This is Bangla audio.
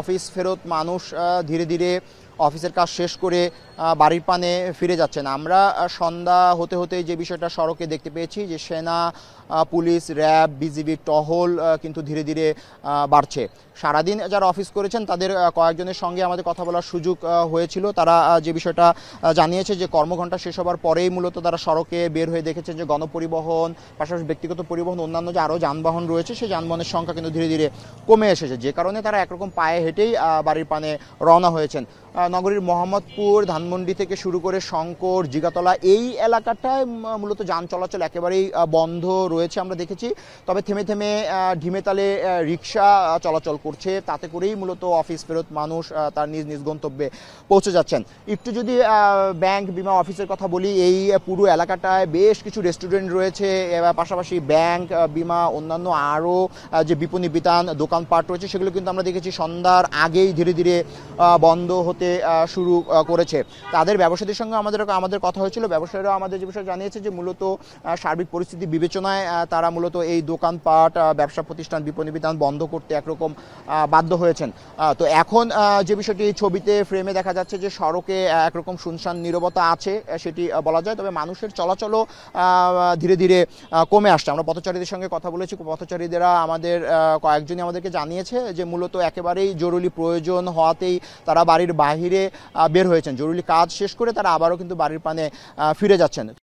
অফিস ফেরত মানুষ ধীরে ধীরে অফিসের কাজ শেষ করে বাড়ির পানে ফিরে যাচ্ছেন আমরা সন্ধ্যা হতে হতে যে বিষয়টা সড়কে দেখতে পেয়েছি যে সেনা পুলিশ র্যাব বিজিবি টহল কিন্তু ধীরে ধীরে বাড়ছে সারাদিন যারা অফিস করেছেন তাদের কয়েকজনের সঙ্গে আমাদের কথা বলার সুযোগ হয়েছিল তারা যে বিষয়টা জানিয়েছে যে কর্মঘণ্টা শেষ হবার পরেই মূলত তারা সড়কে বের হয়ে দেখেছেন যে গণপরিবহন পাশাপাশি ব্যক্তিগত পরিবহন অন্যান্য যে আরও যানবাহন রয়েছে সেই যানবাহনের সংখ্যা কিন্তু ধীরে ধীরে কমে এসেছে যে কারণে তারা একরকম পায়ে হেঁটেই বাড়ির পানে রওনা হয়েছেন নগরীর মোহাম্মদপুর ধানমন্ডি থেকে শুরু করে শঙ্কর জিগাতলা এই এলাকাটায় মূলত যান চলাচল একেবারেই বন্ধ রয়েছে আমরা দেখেছি তবে থেমে থেমে ঢিমেতালে রিক্সা চলাচল করছে তাতে করেই মূলত অফিস ফেরত মানুষ তার নিজ নিজ গন্তব্যে পৌঁছে যাচ্ছেন একটু যদি ব্যাংক বিমা অফিসের কথা বলি এই পুরো এলাকাটায় বেশ কিছু রেস্টুরেন্ট রয়েছে পাশাপাশি ব্যাংক বিমা অন্যান্য আরও যে বিপণী বিতান দোকানপাট রয়েছে সেগুলো কিন্তু আমরা দেখেছি সন্ধ্যার আগেই ধীরে ধীরে বন্ধ হতে দিতে শুরু করেছে তাদের ব্যবসায়ীদের সঙ্গে আমাদের আমাদের কথা হয়েছিল ব্যবসায়ীরা আমাদের যে বিষয়ে জানিয়েছে যে মূলত সার্বিক পরিস্থিতি বিবেচনায় তারা মূলত এই দোকানপাট ব্যবসা প্রতিষ্ঠান বিপণী বিধান বন্ধ করতে একরকম বাধ্য হয়েছেন তো এখন যে বিষয়টি ছবিতে ফ্রেমে দেখা যাচ্ছে যে সড়কে একরকম শুনশান নিরবতা আছে সেটি বলা যায় তবে মানুষের চলাচলও ধীরে ধীরে কমে আসছে আমরা পথচারীদের সঙ্গে কথা বলেছি পথচারীদেরা আমাদের কয়েকজনই আমাদেরকে জানিয়েছে যে মূলত একেবারেই জরুরি প্রয়োজন হওয়াতেই তারা বাড়ির বাইরে বাহিরে বের হয়েছেন জরুরি কাজ শেষ করে তারা আবারও কিন্তু বাড়ির পানে ফিরে যাচ্ছেন